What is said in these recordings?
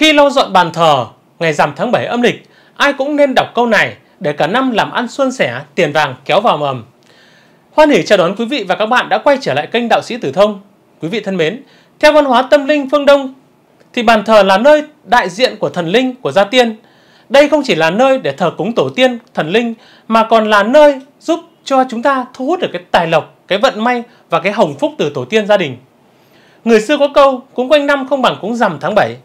Khi lau dọn bàn thờ, ngày rằm tháng 7 âm lịch, ai cũng nên đọc câu này để cả năm làm ăn xuân sẻ, tiền vàng kéo vào mầm. Hoan hỉ chào đón quý vị và các bạn đã quay trở lại kênh Đạo sĩ Tử Thông. Quý vị thân mến, theo văn hóa tâm linh phương Đông, thì bàn thờ là nơi đại diện của thần linh, của gia tiên. Đây không chỉ là nơi để thờ cúng tổ tiên, thần linh, mà còn là nơi giúp cho chúng ta thu hút được cái tài lộc, cái vận may và cái hồng phúc từ tổ tiên gia đình. Người xưa có câu, cúng quanh năm không bằng cúng rằm tháng 7.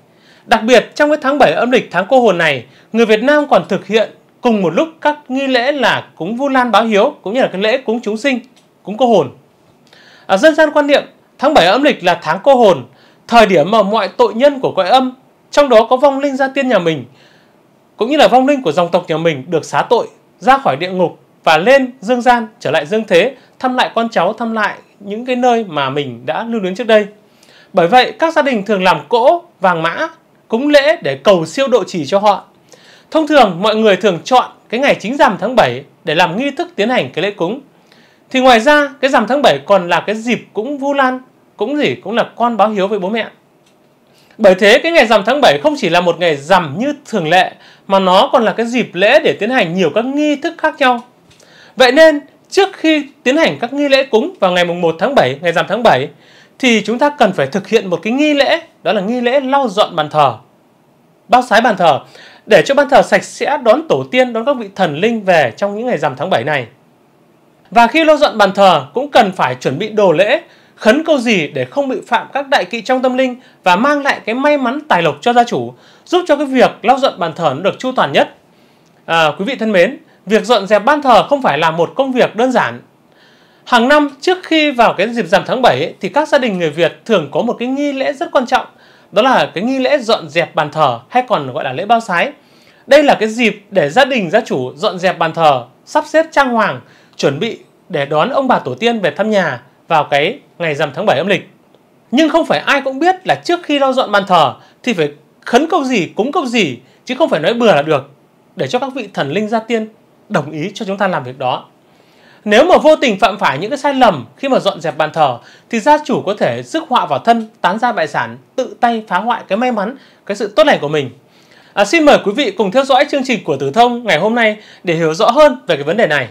Đặc biệt, trong cái tháng 7 âm lịch tháng cô hồn này, người Việt Nam còn thực hiện cùng một lúc các nghi lễ là cúng Vu Lan báo hiếu cũng như là cái lễ cúng chúng sinh, cúng cô hồn. Ở à, dân gian quan niệm, tháng 7 âm lịch là tháng cô hồn, thời điểm mà mọi tội nhân của cõi âm, trong đó có vong linh gia tiên nhà mình, cũng như là vong linh của dòng tộc nhà mình được xá tội, ra khỏi địa ngục và lên dương gian, trở lại dương thế, thăm lại con cháu, thăm lại những cái nơi mà mình đã lưu luyến trước đây. Bởi vậy, các gia đình thường làm cỗ, vàng mã cúng lễ để cầu siêu độ trì cho họ. Thông thường mọi người thường chọn cái ngày chính rằm tháng 7 để làm nghi thức tiến hành cái lễ cúng. Thì ngoài ra cái rằm tháng 7 còn là cái dịp cũng vu lan, cũng gì cũng là con báo hiếu với bố mẹ. Bởi thế cái ngày rằm tháng 7 không chỉ là một ngày rằm như thường lệ mà nó còn là cái dịp lễ để tiến hành nhiều các nghi thức khác nhau. Vậy nên trước khi tiến hành các nghi lễ cúng vào ngày mùng 1 tháng 7, ngày rằm tháng 7 thì chúng ta cần phải thực hiện một cái nghi lễ đó là nghi lễ lau dọn bàn thờ bao sái bàn thờ để cho bàn thờ sạch sẽ đón tổ tiên, đón các vị thần linh về trong những ngày rằm tháng 7 này. Và khi lo dọn bàn thờ cũng cần phải chuẩn bị đồ lễ, khấn câu gì để không bị phạm các đại kỵ trong tâm linh và mang lại cái may mắn tài lộc cho gia chủ, giúp cho cái việc lau dọn bàn thờ được chu toàn nhất. À, quý vị thân mến, việc dọn dẹp ban thờ không phải là một công việc đơn giản. Hàng năm trước khi vào cái dịp rằm tháng 7 ấy, thì các gia đình người Việt thường có một cái nghi lễ rất quan trọng đó là cái nghi lễ dọn dẹp bàn thờ hay còn gọi là lễ bao sái. Đây là cái dịp để gia đình gia chủ dọn dẹp bàn thờ, sắp xếp trang hoàng, chuẩn bị để đón ông bà tổ tiên về thăm nhà vào cái ngày rằm tháng 7 âm lịch. Nhưng không phải ai cũng biết là trước khi lau dọn bàn thờ thì phải khấn câu gì, cúng câu gì chứ không phải nói bừa là được để cho các vị thần linh gia tiên đồng ý cho chúng ta làm việc đó. Nếu mà vô tình phạm phải những cái sai lầm khi mà dọn dẹp bàn thờ thì gia chủ có thể rước họa vào thân, tán ra bại sản, tự tay phá hoại cái may mắn, cái sự tốt lành của mình. À, xin mời quý vị cùng theo dõi chương trình của Tử Thông ngày hôm nay để hiểu rõ hơn về cái vấn đề này.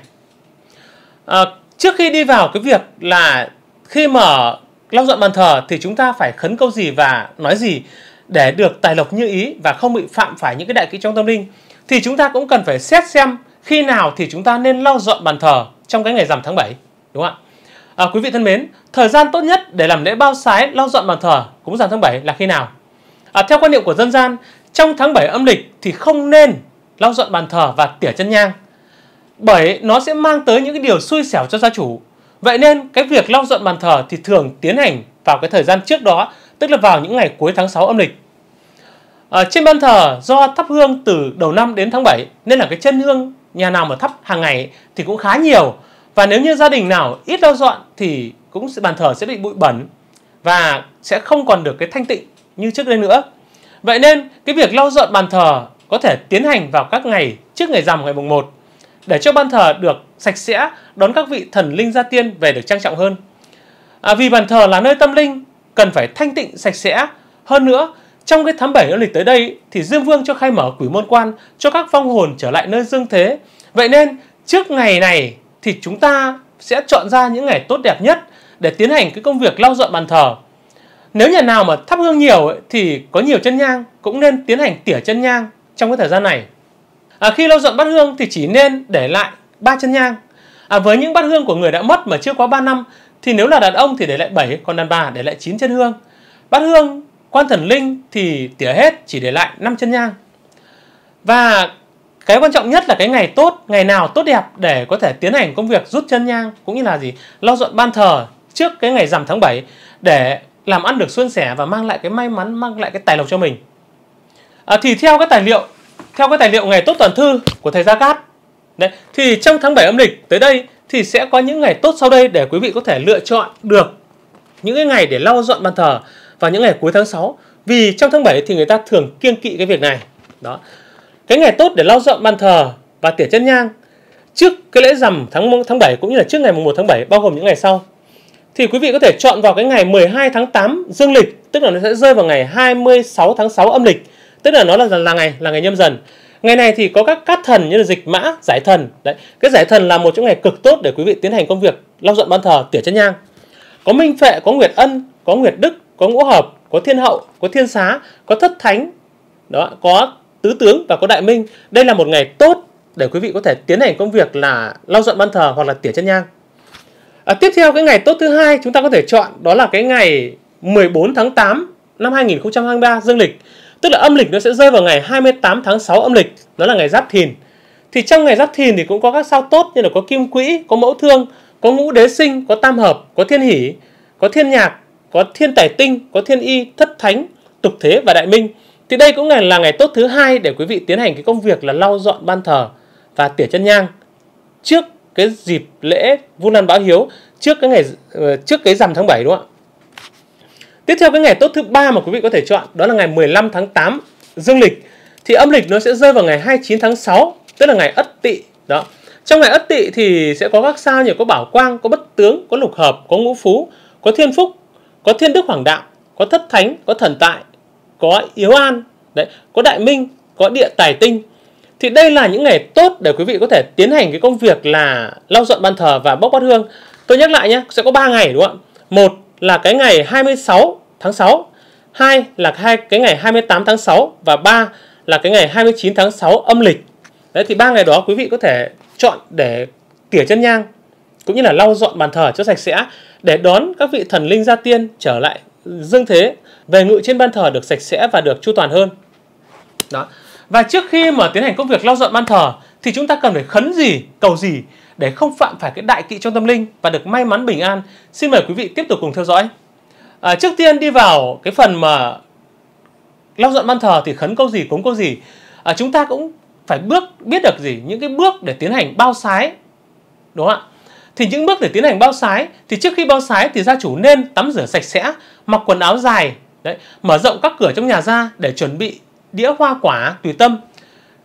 À, trước khi đi vào cái việc là khi mà lau dọn bàn thờ thì chúng ta phải khấn câu gì và nói gì để được tài lộc như ý và không bị phạm phải những cái đại kỹ trong tâm linh thì chúng ta cũng cần phải xét xem khi nào thì chúng ta nên lau dọn bàn thờ trong cái ngày rằm tháng 7 đúng không ạ? À, quý vị thân mến, thời gian tốt nhất để làm lễ bao sái lau dọn bàn thờ cúng rằm tháng 7 là khi nào? À, theo quan niệm của dân gian, trong tháng 7 âm lịch thì không nên lau dọn bàn thờ và tỉa chân nhang bởi nó sẽ mang tới những cái điều xui xẻo cho gia chủ. Vậy nên cái việc lau dọn bàn thờ thì thường tiến hành vào cái thời gian trước đó, tức là vào những ngày cuối tháng 6 âm lịch. À, trên bàn thờ do thắp hương từ đầu năm đến tháng 7 nên là cái chân hương nhà nào mà thắp hàng ngày thì cũng khá nhiều và nếu như gia đình nào ít lau dọn thì cũng bàn thờ sẽ bị bụi bẩn và sẽ không còn được cái thanh tịnh như trước đây nữa. Vậy nên cái việc lau dọn bàn thờ có thể tiến hành vào các ngày trước ngày rằm ngày mùng 1 để cho bàn thờ được sạch sẽ đón các vị thần linh gia tiên về được trang trọng hơn. À, vì bàn thờ là nơi tâm linh cần phải thanh tịnh sạch sẽ hơn nữa trong cái tháng 7 âm lịch tới đây thì Dương Vương cho khai mở quỷ môn quan cho các vong hồn trở lại nơi dương thế. Vậy nên trước ngày này thì chúng ta sẽ chọn ra những ngày tốt đẹp nhất để tiến hành cái công việc lau dọn bàn thờ. Nếu nhà nào mà thắp hương nhiều ấy, thì có nhiều chân nhang cũng nên tiến hành tỉa chân nhang trong cái thời gian này. À, khi lau dọn bát hương thì chỉ nên để lại ba chân nhang. À, với những bát hương của người đã mất mà chưa quá 3 năm thì nếu là đàn ông thì để lại 7, còn đàn bà để lại 9 chân hương. Bát hương quan thần linh thì tỉa hết chỉ để lại năm chân nhang. Và cái quan trọng nhất là cái ngày tốt, ngày nào tốt đẹp để có thể tiến hành công việc rút chân nhang cũng như là gì lau dọn ban thờ trước cái ngày rằm tháng 7 để làm ăn được suôn sẻ và mang lại cái may mắn, mang lại cái tài lộc cho mình. À, thì theo các tài liệu, theo các tài liệu ngày tốt toàn thư của thầy Gia Cát, đấy, thì trong tháng 7 âm lịch tới đây thì sẽ có những ngày tốt sau đây để quý vị có thể lựa chọn được những cái ngày để lau dọn bàn thờ vào những ngày cuối tháng 6 vì trong tháng 7 thì người ta thường kiêng kỵ cái việc này đó cái ngày tốt để lau dọn bàn thờ và tỉa chân nhang trước cái lễ rằm tháng tháng 7 cũng như là trước ngày mùng 1 tháng 7 bao gồm những ngày sau thì quý vị có thể chọn vào cái ngày 12 tháng 8 dương lịch tức là nó sẽ rơi vào ngày 26 tháng 6 âm lịch tức là nó là là ngày là ngày nhâm dần ngày này thì có các cát thần như là dịch mã giải thần đấy cái giải thần là một trong ngày cực tốt để quý vị tiến hành công việc lau dọn ban thờ tỉa chân nhang có minh phệ có nguyệt ân có nguyệt đức có ngũ hợp có thiên hậu có thiên xá có thất thánh đó có tứ tướng và có đại minh đây là một ngày tốt để quý vị có thể tiến hành công việc là lau dọn ban thờ hoặc là tỉa chân nhang à, tiếp theo cái ngày tốt thứ hai chúng ta có thể chọn đó là cái ngày 14 tháng 8 năm 2023 dương lịch tức là âm lịch nó sẽ rơi vào ngày 28 tháng 6 âm lịch đó là ngày giáp thìn thì trong ngày giáp thìn thì cũng có các sao tốt như là có kim quỹ có mẫu thương có ngũ đế sinh có tam hợp có thiên hỷ có thiên nhạc có thiên tài tinh, có thiên y, thất thánh, tục thế và đại minh. Thì đây cũng là ngày tốt thứ hai để quý vị tiến hành cái công việc là lau dọn ban thờ và tỉa chân nhang. Trước cái dịp lễ Vu Lan Báo Hiếu, trước cái ngày ờ, trước cái rằm tháng 7 đúng không ạ? Tiếp theo cái ngày tốt thứ ba mà quý vị có thể chọn đó là ngày 15 tháng 8 dương lịch. Thì âm lịch nó sẽ rơi vào ngày 29 tháng 6, tức là ngày Ất Tỵ. Đó. Trong ngày Ất Tỵ thì sẽ có các sao như có Bảo Quang, có Bất Tướng, có Lục Hợp, có Ngũ Phú, có Thiên Phúc, có thiên đức hoàng đạo có thất thánh có thần tại có yếu an đấy có đại minh có địa tài tinh thì đây là những ngày tốt để quý vị có thể tiến hành cái công việc là lau dọn ban thờ và bốc bát hương tôi nhắc lại nhé sẽ có 3 ngày đúng không ạ một là cái ngày 26 tháng 6 hai là hai cái ngày 28 tháng 6 và ba là cái ngày 29 tháng 6 âm lịch đấy thì ba ngày đó quý vị có thể chọn để tỉa chân nhang cũng như là lau dọn bàn thờ cho sạch sẽ để đón các vị thần linh gia tiên trở lại dương thế về ngự trên ban thờ được sạch sẽ và được chu toàn hơn đó và trước khi mà tiến hành công việc lau dọn ban thờ thì chúng ta cần phải khấn gì cầu gì để không phạm phải cái đại kỵ trong tâm linh và được may mắn bình an xin mời quý vị tiếp tục cùng theo dõi à, trước tiên đi vào cái phần mà lau dọn ban thờ thì khấn câu gì cúng câu gì à, chúng ta cũng phải bước biết được gì những cái bước để tiến hành bao sái đúng không ạ thì những bước để tiến hành bao sái thì trước khi bao sái thì gia chủ nên tắm rửa sạch sẽ, mặc quần áo dài, đấy, mở rộng các cửa trong nhà ra để chuẩn bị đĩa hoa quả tùy tâm.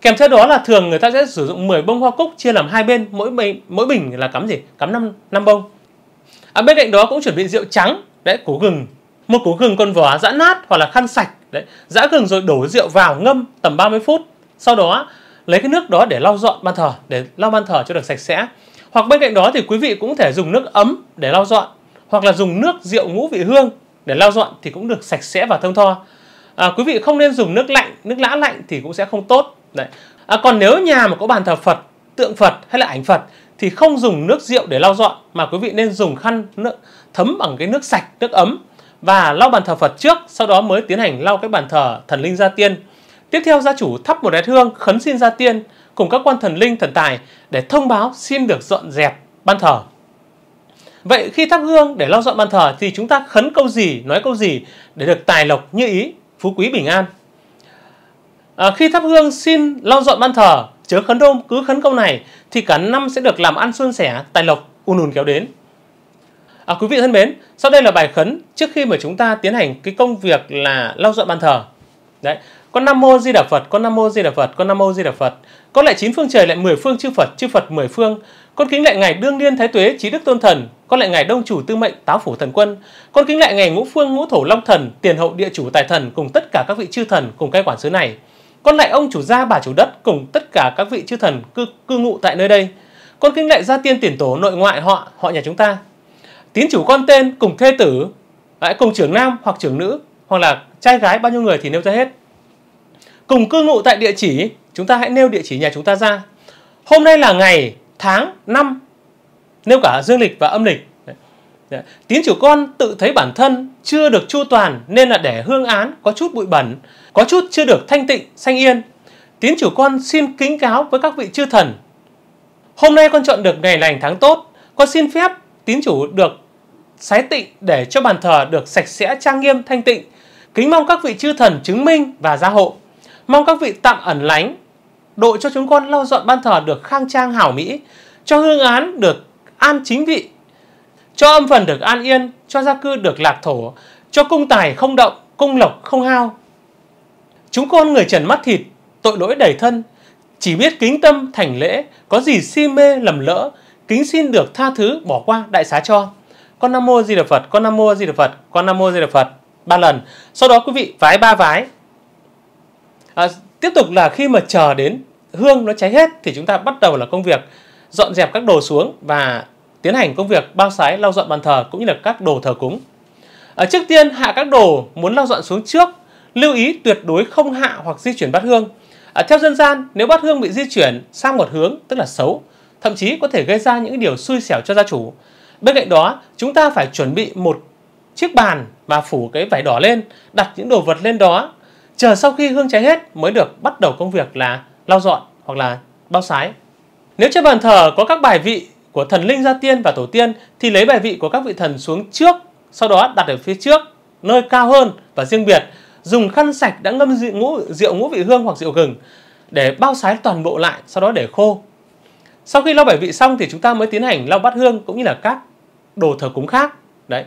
Kèm theo đó là thường người ta sẽ sử dụng 10 bông hoa cúc chia làm hai bên, mỗi bình, mỗi bình là cắm gì? Cắm 5 5 bông. À, bên cạnh đó cũng chuẩn bị rượu trắng, đấy, củ gừng, một củ gừng còn vỏ giã nát hoặc là khăn sạch, đấy, giã gừng rồi đổ rượu vào ngâm tầm 30 phút. Sau đó lấy cái nước đó để lau dọn ban thờ, để lau ban thờ cho được sạch sẽ. Hoặc bên cạnh đó thì quý vị cũng thể dùng nước ấm để lau dọn hoặc là dùng nước rượu ngũ vị hương để lau dọn thì cũng được sạch sẽ và thông tho. À, quý vị không nên dùng nước lạnh, nước lã lạnh thì cũng sẽ không tốt. Đấy. À, còn nếu nhà mà có bàn thờ Phật, tượng Phật hay là ảnh Phật thì không dùng nước rượu để lau dọn mà quý vị nên dùng khăn nước thấm bằng cái nước sạch, nước ấm và lau bàn thờ Phật trước, sau đó mới tiến hành lau cái bàn thờ thần linh gia tiên. Tiếp theo gia chủ thắp một nén hương khấn xin gia tiên cùng các quan thần linh thần tài để thông báo xin được dọn dẹp ban thờ. Vậy khi thắp hương để lau dọn ban thờ thì chúng ta khấn câu gì, nói câu gì để được tài lộc như ý, phú quý bình an. À, khi thắp hương xin lau dọn ban thờ, chớ khấn đôm cứ khấn câu này thì cả năm sẽ được làm ăn suôn sẻ, tài lộc ùn ùn kéo đến. À, quý vị thân mến, sau đây là bài khấn trước khi mà chúng ta tiến hành cái công việc là lau dọn bàn thờ. Đấy, con nam mô di đà phật con nam mô di đà phật con nam mô di đà phật con lại chín phương trời lại mười phương chư phật chư phật mười phương con kính lại ngài đương niên thái tuế trí đức tôn thần con lại ngài đông chủ tư mệnh táo phủ thần quân con kính lại ngài ngũ phương ngũ thổ long thần tiền hậu địa chủ tài thần cùng tất cả các vị chư thần cùng cai quản xứ này con lại ông chủ gia bà chủ đất cùng tất cả các vị chư thần cư, cư ngụ tại nơi đây con kính lại gia tiên tiền tổ nội ngoại họ họ nhà chúng ta tín chủ con tên cùng thê tử lại cùng trưởng nam hoặc trưởng nữ hoặc là trai gái bao nhiêu người thì nêu ra hết cùng cư ngụ tại địa chỉ, chúng ta hãy nêu địa chỉ nhà chúng ta ra. Hôm nay là ngày, tháng, năm, nêu cả dương lịch và âm lịch. tiến chủ con tự thấy bản thân chưa được chu toàn nên là để hương án có chút bụi bẩn, có chút chưa được thanh tịnh, sanh yên. tiến chủ con xin kính cáo với các vị chư thần. Hôm nay con chọn được ngày lành tháng tốt, con xin phép tín chủ được sái tịnh để cho bàn thờ được sạch sẽ trang nghiêm thanh tịnh. Kính mong các vị chư thần chứng minh và gia hộ. Mong các vị tạm ẩn lánh, đội cho chúng con lau dọn ban thờ được khang trang hảo mỹ, cho hương án được an chính vị, cho âm phần được an yên, cho gia cư được lạc thổ, cho cung tài không động, cung lộc không hao. Chúng con người trần mắt thịt, tội lỗi đầy thân, chỉ biết kính tâm thành lễ, có gì si mê lầm lỡ, kính xin được tha thứ bỏ qua đại xá cho. Con Nam Mô Di Đà Phật, con Nam Mô Di Đà Phật, con Nam Mô Di Đà Phật ba lần. Sau đó quý vị vái ba vái à, tiếp tục là khi mà chờ đến hương nó cháy hết thì chúng ta bắt đầu là công việc dọn dẹp các đồ xuống và tiến hành công việc bao sái lau dọn bàn thờ cũng như là các đồ thờ cúng à, trước tiên hạ các đồ muốn lau dọn xuống trước lưu ý tuyệt đối không hạ hoặc di chuyển bát hương à, theo dân gian nếu bát hương bị di chuyển sang một hướng tức là xấu thậm chí có thể gây ra những điều xui xẻo cho gia chủ bên cạnh đó chúng ta phải chuẩn bị một chiếc bàn mà phủ cái vải đỏ lên đặt những đồ vật lên đó chờ sau khi hương cháy hết mới được bắt đầu công việc là lau dọn hoặc là bao sái. Nếu trên bàn thờ có các bài vị của thần linh gia tiên và tổ tiên thì lấy bài vị của các vị thần xuống trước, sau đó đặt ở phía trước, nơi cao hơn và riêng biệt, dùng khăn sạch đã ngâm rượu ngũ, rượu ngũ vị hương hoặc rượu gừng để bao sái toàn bộ lại, sau đó để khô. Sau khi lau bài vị xong thì chúng ta mới tiến hành lau bát hương cũng như là các đồ thờ cúng khác. Đấy.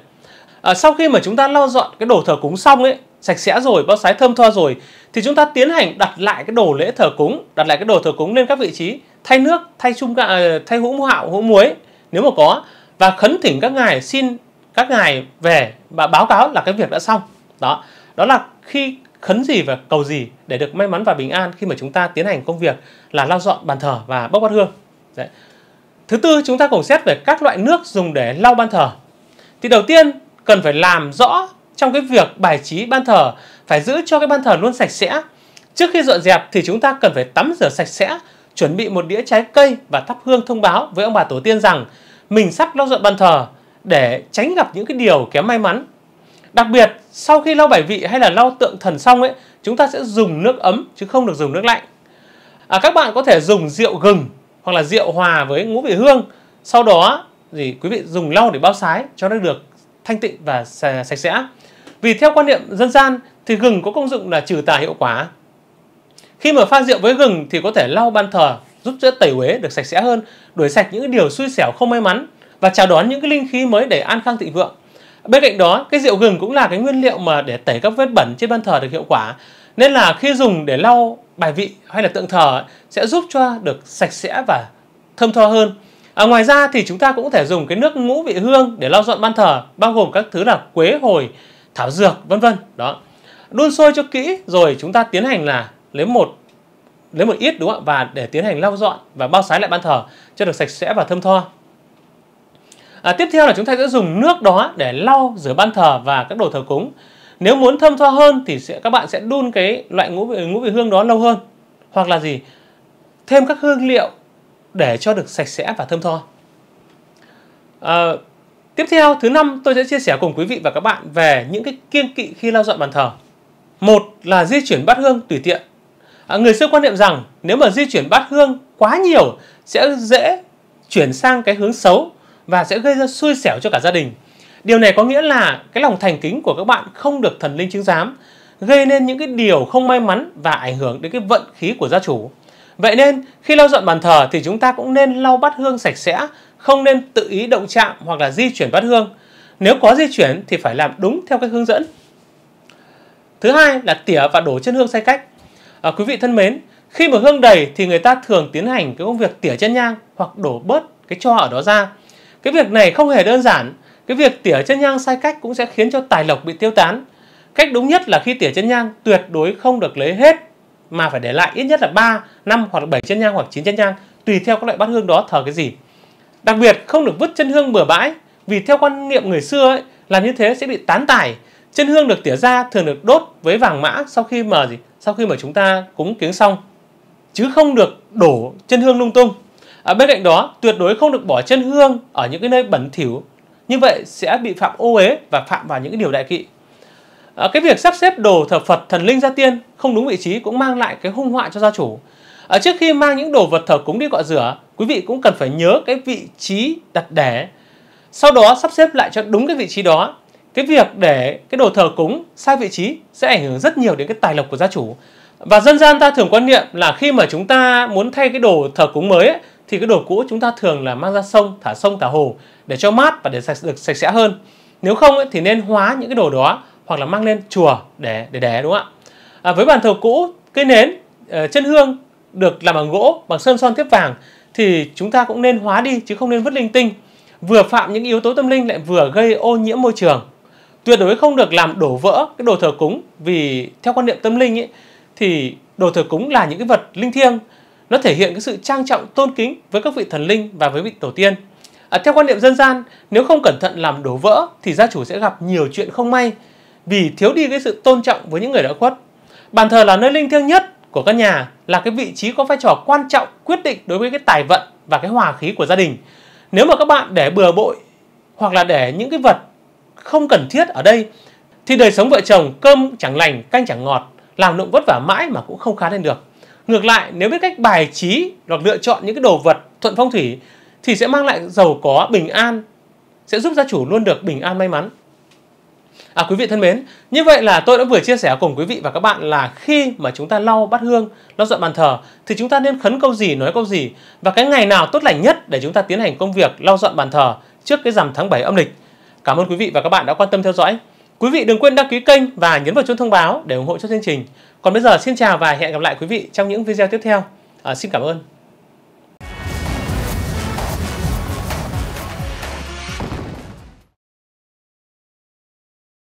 À, sau khi mà chúng ta lau dọn cái đồ thờ cúng xong ấy sạch sẽ rồi, bao sái thơm tho rồi thì chúng ta tiến hành đặt lại cái đồ lễ thờ cúng, đặt lại cái đồ thờ cúng lên các vị trí, thay nước, thay chung à, thay hũ hạo, hũ muối nếu mà có và khấn thỉnh các ngài xin các ngài về và báo cáo là cái việc đã xong. Đó. Đó là khi khấn gì và cầu gì để được may mắn và bình an khi mà chúng ta tiến hành công việc là lau dọn bàn thờ và bốc bát hương. Đấy. Thứ tư, chúng ta cùng xét về các loại nước dùng để lau bàn thờ. Thì đầu tiên cần phải làm rõ trong cái việc bài trí ban thờ phải giữ cho cái ban thờ luôn sạch sẽ. Trước khi dọn dẹp thì chúng ta cần phải tắm rửa sạch sẽ, chuẩn bị một đĩa trái cây và thắp hương thông báo với ông bà tổ tiên rằng mình sắp lau dọn ban thờ để tránh gặp những cái điều kém may mắn. Đặc biệt, sau khi lau bài vị hay là lau tượng thần xong ấy, chúng ta sẽ dùng nước ấm chứ không được dùng nước lạnh. À, các bạn có thể dùng rượu gừng hoặc là rượu hòa với ngũ vị hương. Sau đó thì quý vị dùng lau để bao sái cho nó được thanh tịnh và sạch sẽ. Vì theo quan niệm dân gian thì gừng có công dụng là trừ tà hiệu quả. Khi mà pha rượu với gừng thì có thể lau ban thờ, giúp cho tẩy uế được sạch sẽ hơn, đuổi sạch những điều xui xẻo không may mắn và chào đón những cái linh khí mới để an khang thịnh vượng. Bên cạnh đó, cái rượu gừng cũng là cái nguyên liệu mà để tẩy các vết bẩn trên ban thờ được hiệu quả. Nên là khi dùng để lau bài vị hay là tượng thờ sẽ giúp cho được sạch sẽ và thơm tho hơn. À, ngoài ra thì chúng ta cũng có thể dùng cái nước ngũ vị hương để lau dọn ban thờ, bao gồm các thứ là quế hồi, thảo dược vân vân đó đun sôi cho kỹ rồi chúng ta tiến hành là lấy một lấy một ít đúng không ạ và để tiến hành lau dọn và bao sái lại ban thờ cho được sạch sẽ và thơm tho à, tiếp theo là chúng ta sẽ dùng nước đó để lau rửa ban thờ và các đồ thờ cúng nếu muốn thơm tho hơn thì sẽ các bạn sẽ đun cái loại ngũ vị, ngũ vị hương đó lâu hơn hoặc là gì thêm các hương liệu để cho được sạch sẽ và thơm tho à, Tiếp theo, thứ năm tôi sẽ chia sẻ cùng quý vị và các bạn về những cái kiêng kỵ khi lau dọn bàn thờ. Một là di chuyển bát hương tùy tiện. À, người xưa quan niệm rằng nếu mà di chuyển bát hương quá nhiều sẽ dễ chuyển sang cái hướng xấu và sẽ gây ra xui xẻo cho cả gia đình. Điều này có nghĩa là cái lòng thành kính của các bạn không được thần linh chứng giám, gây nên những cái điều không may mắn và ảnh hưởng đến cái vận khí của gia chủ. Vậy nên khi lau dọn bàn thờ thì chúng ta cũng nên lau bát hương sạch sẽ không nên tự ý động chạm hoặc là di chuyển bát hương. Nếu có di chuyển thì phải làm đúng theo cách hướng dẫn. Thứ hai là tỉa và đổ chân hương sai cách. À, quý vị thân mến, khi mà hương đầy thì người ta thường tiến hành cái công việc tỉa chân nhang hoặc đổ bớt cái cho ở đó ra. Cái việc này không hề đơn giản. Cái việc tỉa chân nhang sai cách cũng sẽ khiến cho tài lộc bị tiêu tán. Cách đúng nhất là khi tỉa chân nhang tuyệt đối không được lấy hết mà phải để lại ít nhất là 3, 5 hoặc là 7 chân nhang hoặc 9 chân nhang tùy theo các loại bát hương đó thờ cái gì. Đặc biệt không được vứt chân hương bừa bãi vì theo quan niệm người xưa ấy, làm như thế sẽ bị tán tải. Chân hương được tỉa ra thường được đốt với vàng mã sau khi mà gì? Sau khi mà chúng ta cúng kiếng xong chứ không được đổ chân hương lung tung. À, bên cạnh đó tuyệt đối không được bỏ chân hương ở những cái nơi bẩn thỉu như vậy sẽ bị phạm ô uế và phạm vào những cái điều đại kỵ. À, cái việc sắp xếp đồ thờ Phật thần linh gia tiên không đúng vị trí cũng mang lại cái hung họa cho gia chủ. À, trước khi mang những đồ vật thờ cúng đi cọ rửa quý vị cũng cần phải nhớ cái vị trí đặt để sau đó sắp xếp lại cho đúng cái vị trí đó cái việc để cái đồ thờ cúng sai vị trí sẽ ảnh hưởng rất nhiều đến cái tài lộc của gia chủ và dân gian ta thường quan niệm là khi mà chúng ta muốn thay cái đồ thờ cúng mới ấy, thì cái đồ cũ chúng ta thường là mang ra sông thả sông thả hồ để cho mát và để sạch được sạch sẽ hơn nếu không ấy, thì nên hóa những cái đồ đó hoặc là mang lên chùa để để để đúng không ạ à, với bàn thờ cũ cây nến ờ, chân hương được làm bằng gỗ bằng sơn son tiếp vàng thì chúng ta cũng nên hóa đi chứ không nên vứt linh tinh. Vừa phạm những yếu tố tâm linh lại vừa gây ô nhiễm môi trường. Tuyệt đối không được làm đổ vỡ cái đồ thờ cúng vì theo quan niệm tâm linh ấy thì đồ thờ cúng là những cái vật linh thiêng nó thể hiện cái sự trang trọng tôn kính với các vị thần linh và với vị tổ tiên. À, theo quan niệm dân gian, nếu không cẩn thận làm đổ vỡ thì gia chủ sẽ gặp nhiều chuyện không may vì thiếu đi cái sự tôn trọng với những người đã khuất. Bàn thờ là nơi linh thiêng nhất của căn nhà là cái vị trí có vai trò quan trọng quyết định đối với cái tài vận và cái hòa khí của gia đình. Nếu mà các bạn để bừa bộn hoặc là để những cái vật không cần thiết ở đây thì đời sống vợ chồng cơm chẳng lành, canh chẳng ngọt, làm lụng vất vả mãi mà cũng không khá lên được. Ngược lại, nếu biết cách bài trí hoặc lựa chọn những cái đồ vật thuận phong thủy thì sẽ mang lại giàu có, bình an, sẽ giúp gia chủ luôn được bình an may mắn. À quý vị thân mến, như vậy là tôi đã vừa chia sẻ cùng quý vị và các bạn là khi mà chúng ta lau bát hương, lau dọn bàn thờ thì chúng ta nên khấn câu gì, nói câu gì và cái ngày nào tốt lành nhất để chúng ta tiến hành công việc lau dọn bàn thờ trước cái rằm tháng 7 âm lịch. Cảm ơn quý vị và các bạn đã quan tâm theo dõi. Quý vị đừng quên đăng ký kênh và nhấn vào chuông thông báo để ủng hộ cho chương trình. Còn bây giờ xin chào và hẹn gặp lại quý vị trong những video tiếp theo. À, xin cảm ơn.